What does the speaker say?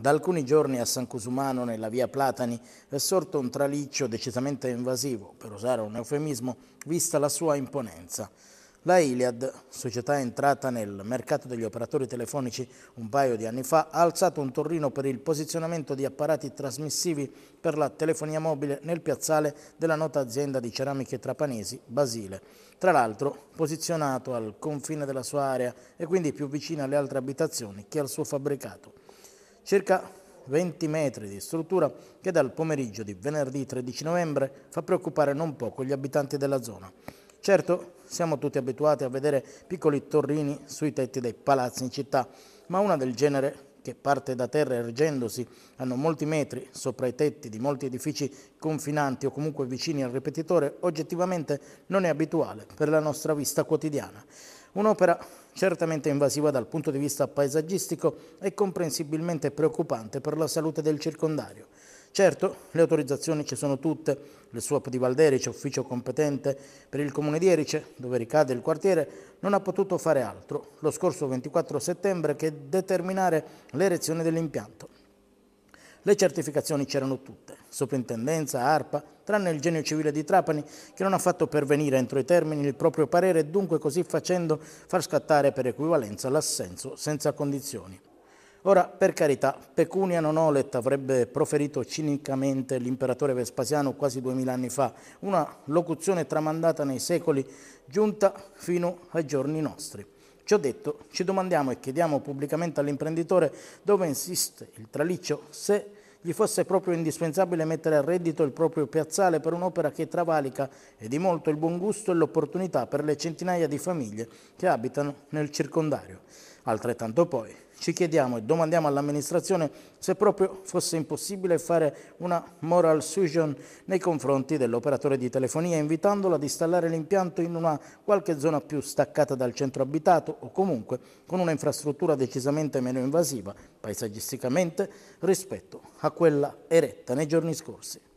Da alcuni giorni a San Cusumano, nella via Platani, è sorto un traliccio decisamente invasivo, per usare un eufemismo, vista la sua imponenza. La Iliad, società entrata nel mercato degli operatori telefonici un paio di anni fa, ha alzato un torrino per il posizionamento di apparati trasmissivi per la telefonia mobile nel piazzale della nota azienda di ceramiche trapanesi, Basile. Tra l'altro posizionato al confine della sua area e quindi più vicino alle altre abitazioni che al suo fabbricato circa 20 metri di struttura che dal pomeriggio di venerdì 13 novembre fa preoccupare non poco gli abitanti della zona. Certo, siamo tutti abituati a vedere piccoli torrini sui tetti dei palazzi in città, ma una del genere che parte da terra ergendosi, hanno molti metri sopra i tetti di molti edifici confinanti o comunque vicini al ripetitore, oggettivamente non è abituale per la nostra vista quotidiana. Un'opera certamente invasiva dal punto di vista paesaggistico e comprensibilmente preoccupante per la salute del circondario. Certo, le autorizzazioni ci sono tutte, il SWAP di Valderice, ufficio competente per il comune di Erice, dove ricade il quartiere, non ha potuto fare altro lo scorso 24 settembre che determinare l'erezione dell'impianto. Le certificazioni c'erano tutte, soprintendenza, ARPA, tranne il genio civile di Trapani che non ha fatto pervenire entro i termini il proprio parere e dunque così facendo far scattare per equivalenza l'assenso senza condizioni. Ora, per carità, Pecunia non Olet avrebbe proferito cinicamente l'imperatore Vespasiano quasi duemila anni fa, una locuzione tramandata nei secoli giunta fino ai giorni nostri. Ciò detto, ci domandiamo e chiediamo pubblicamente all'imprenditore dove insiste il traliccio, se gli fosse proprio indispensabile mettere a reddito il proprio piazzale per un'opera che travalica e di molto il buon gusto e l'opportunità per le centinaia di famiglie che abitano nel circondario. Altrettanto poi ci chiediamo e domandiamo all'amministrazione se proprio fosse impossibile fare una moral suasion nei confronti dell'operatore di telefonia invitandolo ad installare l'impianto in una qualche zona più staccata dal centro abitato o comunque con un'infrastruttura decisamente meno invasiva paesaggisticamente rispetto a quella eretta nei giorni scorsi.